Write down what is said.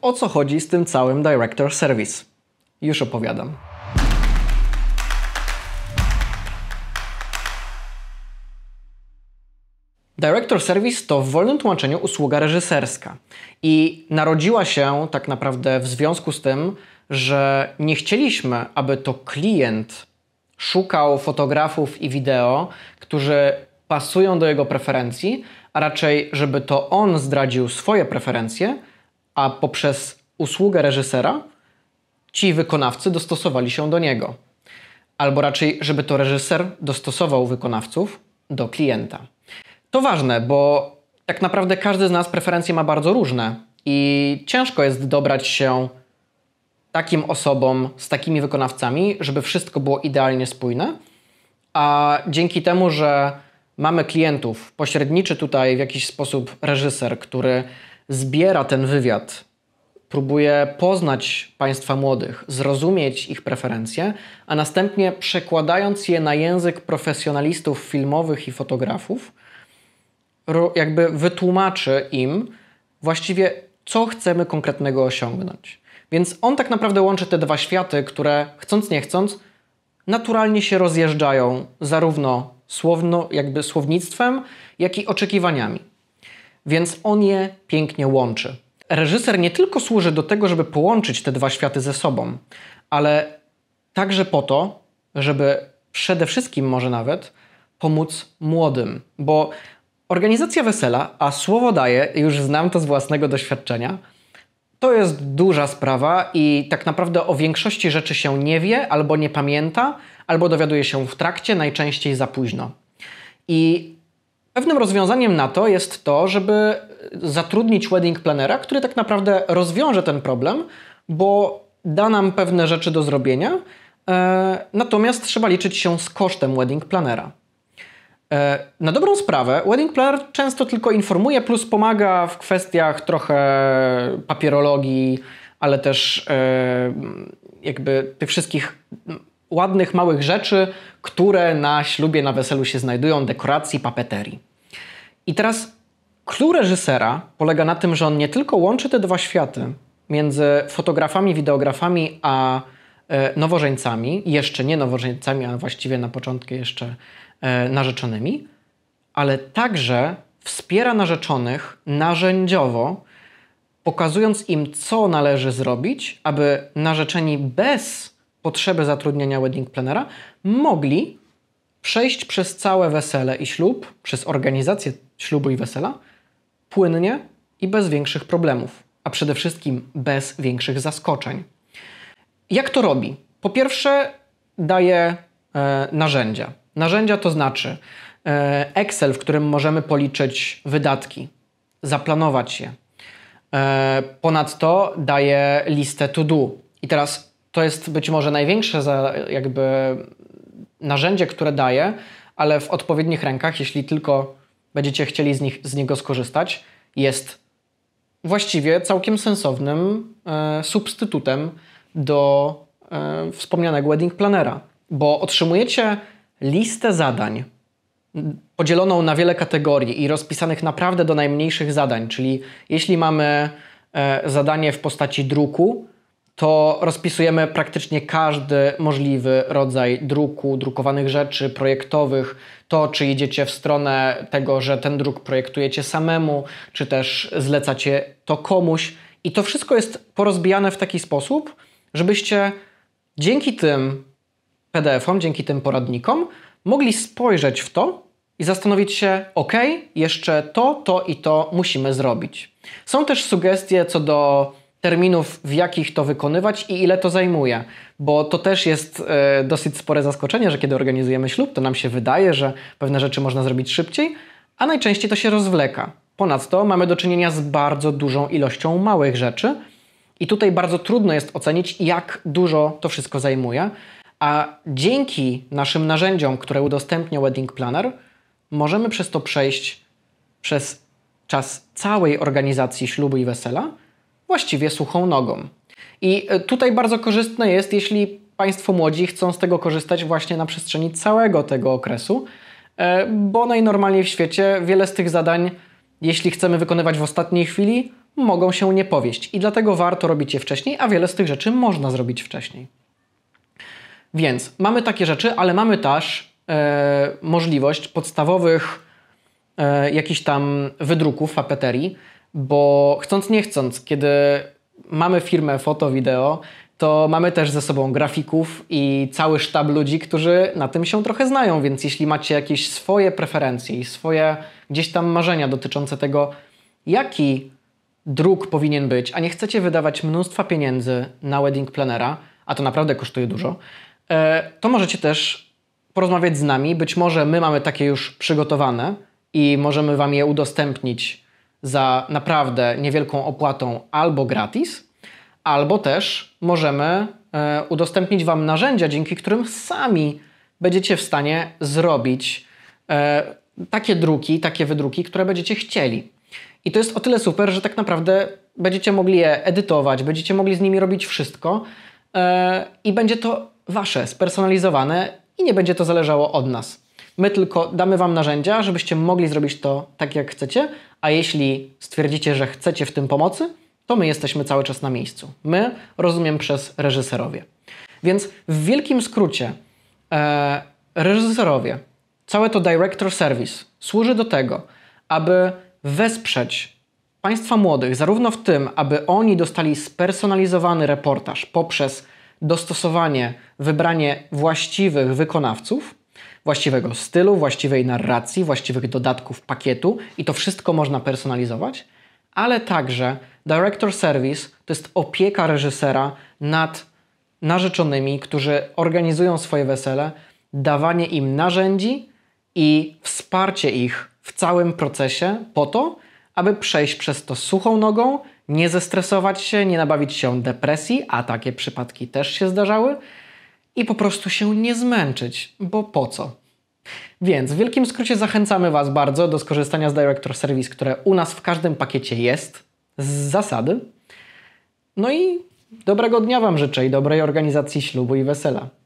O co chodzi z tym całym Director Service? Już opowiadam. Director Service to w wolnym tłumaczeniu usługa reżyserska i narodziła się tak naprawdę w związku z tym, że nie chcieliśmy, aby to klient szukał fotografów i wideo, którzy pasują do jego preferencji, a raczej, żeby to on zdradził swoje preferencje a poprzez usługę reżysera ci wykonawcy dostosowali się do niego. Albo raczej, żeby to reżyser dostosował wykonawców do klienta. To ważne, bo tak naprawdę każdy z nas preferencje ma bardzo różne i ciężko jest dobrać się takim osobom z takimi wykonawcami, żeby wszystko było idealnie spójne. A dzięki temu, że mamy klientów, pośredniczy tutaj w jakiś sposób reżyser, który zbiera ten wywiad, próbuje poznać państwa młodych, zrozumieć ich preferencje, a następnie przekładając je na język profesjonalistów filmowych i fotografów, jakby wytłumaczy im właściwie, co chcemy konkretnego osiągnąć. Więc on tak naprawdę łączy te dwa światy, które chcąc nie chcąc, naturalnie się rozjeżdżają zarówno słowno, jakby słownictwem, jak i oczekiwaniami więc on je pięknie łączy. Reżyser nie tylko służy do tego, żeby połączyć te dwa światy ze sobą, ale także po to, żeby przede wszystkim może nawet pomóc młodym, bo organizacja wesela, a słowo daję, już znam to z własnego doświadczenia, to jest duża sprawa i tak naprawdę o większości rzeczy się nie wie, albo nie pamięta, albo dowiaduje się w trakcie, najczęściej za późno. I Pewnym rozwiązaniem na to jest to, żeby zatrudnić wedding planera, który tak naprawdę rozwiąże ten problem, bo da nam pewne rzeczy do zrobienia, e, natomiast trzeba liczyć się z kosztem wedding planera. E, na dobrą sprawę, wedding planner często tylko informuje, plus pomaga w kwestiach trochę papierologii, ale też e, jakby tych wszystkich ładnych, małych rzeczy, które na ślubie, na weselu się znajdują, dekoracji, papeterii. I teraz clue reżysera polega na tym, że on nie tylko łączy te dwa światy między fotografami, wideografami, a e, nowożeńcami, jeszcze nie nowożeńcami, a właściwie na początku jeszcze e, narzeczonymi, ale także wspiera narzeczonych narzędziowo, pokazując im, co należy zrobić, aby narzeczeni bez potrzebę zatrudnienia wedding planera, mogli przejść przez całe wesele i ślub, przez organizację ślubu i wesela, płynnie i bez większych problemów, a przede wszystkim bez większych zaskoczeń. Jak to robi? Po pierwsze, daje e, narzędzia. Narzędzia to znaczy e, Excel, w którym możemy policzyć wydatki, zaplanować je. E, ponadto daje listę to do. I teraz to jest być może największe jakby narzędzie, które daje, ale w odpowiednich rękach, jeśli tylko będziecie chcieli z, nich, z niego skorzystać, jest właściwie całkiem sensownym e, substytutem do e, wspomnianego wedding planera, bo otrzymujecie listę zadań podzieloną na wiele kategorii i rozpisanych naprawdę do najmniejszych zadań, czyli jeśli mamy e, zadanie w postaci druku, to rozpisujemy praktycznie każdy możliwy rodzaj druku, drukowanych rzeczy, projektowych. To, czy idziecie w stronę tego, że ten druk projektujecie samemu, czy też zlecacie to komuś. I to wszystko jest porozbijane w taki sposób, żebyście dzięki tym PDF-om, dzięki tym poradnikom, mogli spojrzeć w to i zastanowić się, ok, jeszcze to, to i to musimy zrobić. Są też sugestie co do terminów, w jakich to wykonywać i ile to zajmuje. Bo to też jest e, dosyć spore zaskoczenie, że kiedy organizujemy ślub, to nam się wydaje, że pewne rzeczy można zrobić szybciej, a najczęściej to się rozwleka. Ponadto mamy do czynienia z bardzo dużą ilością małych rzeczy i tutaj bardzo trudno jest ocenić, jak dużo to wszystko zajmuje. A dzięki naszym narzędziom, które udostępnia Wedding Planner, możemy przez to przejść przez czas całej organizacji ślubu i wesela, właściwie suchą nogą. I e, tutaj bardzo korzystne jest, jeśli Państwo młodzi chcą z tego korzystać właśnie na przestrzeni całego tego okresu, e, bo najnormalniej w świecie wiele z tych zadań, jeśli chcemy wykonywać w ostatniej chwili, mogą się nie powieść i dlatego warto robić je wcześniej, a wiele z tych rzeczy można zrobić wcześniej. Więc mamy takie rzeczy, ale mamy też e, możliwość podstawowych e, jakichś tam wydruków, papeterii, bo chcąc nie chcąc, kiedy mamy firmę foto, wideo, to mamy też ze sobą grafików i cały sztab ludzi, którzy na tym się trochę znają, więc jeśli macie jakieś swoje preferencje i swoje gdzieś tam marzenia dotyczące tego, jaki druk powinien być, a nie chcecie wydawać mnóstwa pieniędzy na wedding planera, a to naprawdę kosztuje dużo, e, to możecie też porozmawiać z nami. Być może my mamy takie już przygotowane i możemy Wam je udostępnić za naprawdę niewielką opłatą albo gratis, albo też możemy e, udostępnić Wam narzędzia, dzięki którym sami będziecie w stanie zrobić e, takie druki, takie wydruki, które będziecie chcieli. I to jest o tyle super, że tak naprawdę będziecie mogli je edytować, będziecie mogli z nimi robić wszystko e, i będzie to Wasze, spersonalizowane i nie będzie to zależało od nas. My tylko damy Wam narzędzia, żebyście mogli zrobić to tak, jak chcecie, a jeśli stwierdzicie, że chcecie w tym pomocy, to my jesteśmy cały czas na miejscu. My, rozumiem przez reżyserowie. Więc w wielkim skrócie, e, reżyserowie, całe to director service służy do tego, aby wesprzeć państwa młodych, zarówno w tym, aby oni dostali spersonalizowany reportaż poprzez dostosowanie, wybranie właściwych wykonawców, właściwego stylu, właściwej narracji, właściwych dodatków pakietu i to wszystko można personalizować, ale także director service to jest opieka reżysera nad narzeczonymi, którzy organizują swoje wesele, dawanie im narzędzi i wsparcie ich w całym procesie po to, aby przejść przez to suchą nogą, nie zestresować się, nie nabawić się depresji, a takie przypadki też się zdarzały, i po prostu się nie zmęczyć, bo po co? Więc w wielkim skrócie zachęcamy Was bardzo do skorzystania z Director Service, które u nas w każdym pakiecie jest, z zasady. No i dobrego dnia Wam życzę i dobrej organizacji ślubu i wesela.